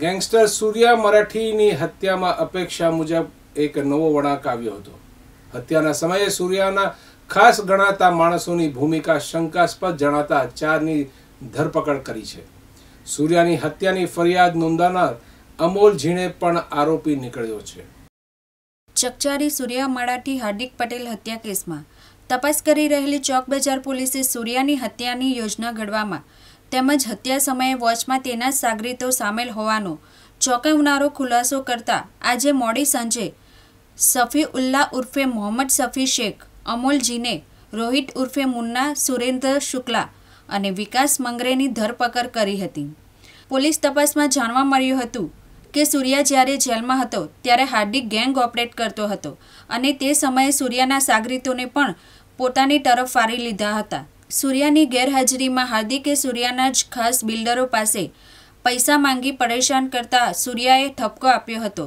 gangster સૂર્યા મરાઠીની હત્યામાં અપેક્ષા મુજબ એક નવો વળાંક આવ્યો હતો હત્યાના સમયે સૂર્યાના ખાસ ગણાતા માણસોની ભૂમિકા શંકાસ્પદ જણાતા ચારની ધરપકડ કરી છે સૂર્યાની હત્યાની ફરિયાદ નોંધાનાર અમોલ ઝીણે પણ આરોપી નીકળ્યો છે ચકચારી સૂર્યા મરાઠી હાર્દિક પટેલ હત્યા કેસમાં તપાસ કરી રહેલી ચોક બજાર પોલીસે સૂર્યાની હત્યાની યોજના ઘડવામાં તેમજ હત્યા સમયે વોચમાં તેના સાગરીતો સામેલ હોવાનો ચોંકાવનારો ખુલાસો કરતા આજે મોડી સાંજે સફી ઉલ્લા ઉર્ફે મોહમ્મદ સફી શેખ અમોલજીને રોહિત ઉર્ફે મુન્ના સુરેન્દ્ર શુક્લા અને વિકાસ મંગરેની ધરપકડ કરી હતી પોલીસ તપાસમાં જાણવા મળ્યું હતું કે સૂર્યા જ્યારે જેલમાં હતો ત્યારે હાર્દિક ગેંગ ઓપરેટ કરતો હતો અને તે સમયે સૂર્યાના સાગરીતોને પણ પોતાની તરફ વારી લીધા હતા સૂર્યાની ગેરહાજરીમાં હાર્દિકે સૂર્યાના જ ખાસ બિલ્ડરો પાસે પૈસા માંગી પરેશાન કરતા સૂર્યાએ ઠપકો આપ્યો હતો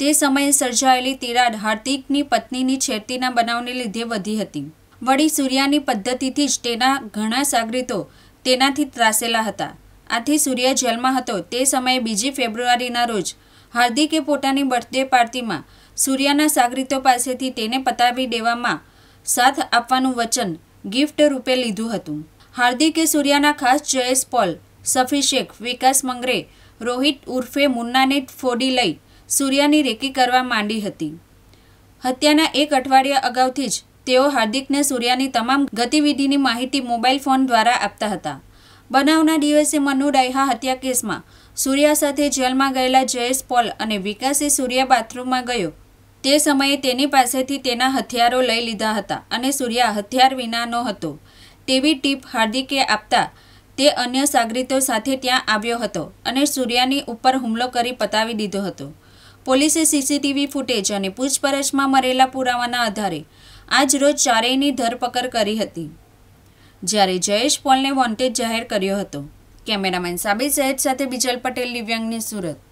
તે સમયે સર્જાયેલી તિરાડ હાર્દિકની પત્નીની છેડતીના બનાવને લીધે વધી હતી વળી સૂર્યાની પદ્ધતિથી જ તેના ઘણા સાગરીતો તેનાથી ત્રાસેલા હતા આથી સૂર્યા જેલમાં હતો તે સમયે બીજી ફેબ્રુઆરીના રોજ હાર્દિકે પોતાની બર્થડે પાર્ટીમાં સૂર્યાના સાગરીતો પાસેથી તેને પતાવી દેવામાં સાથ આપવાનું વચન ગિફ્ટ રૂપે લીધું હતું હાર્દિકે સૂર્યાના ખાસ જયેશ પોલ સફી શેખ વિકાસ મંગરે રોહિત ઉર્ફે મુન્નાને ફોડી લઈ સૂર્યાની રેકી કરવા માંડી હતી હત્યાના એક અઠવાડિયા અગાઉથી જ તેઓ હાર્દિકને સૂર્યાની તમામ ગતિવિધિની માહિતી મોબાઈલ ફોન દ્વારા આપતા હતા બનાવના દિવસે મનુ ડાયહા હત્યા કેસમાં સૂર્યા સાથે જેલમાં ગયેલા જયેશ પોલ અને વિકાસે સૂર્યા બાથરૂમમાં ગયો તે સમયે તેની પાસેથી તેના હથિયારો લઈ લીધા હતા અને સૂર્યા હથિયાર વિનાનો હતો તેવી ટીપ હાર્દિકે આપતા તે અન્ય સાગરીતો સાથે ત્યાં આવ્યો હતો અને સૂર્યાની ઉપર હુમલો કરી પતાવી દીધો હતો પોલીસે સીસીટીવી ફૂટેજ અને પૂછપરછમાં મરેલા પુરાવાના આધારે આજ રોજ ચારેયની ધરપકડ કરી હતી જ્યારે જયેશ પોલને વોન્ટેજ જાહેર કર્યો હતો કેમેરામેન સાબિર સૈયદ સાથે બિજલ પટેલ દિવ્યાંગની સુરત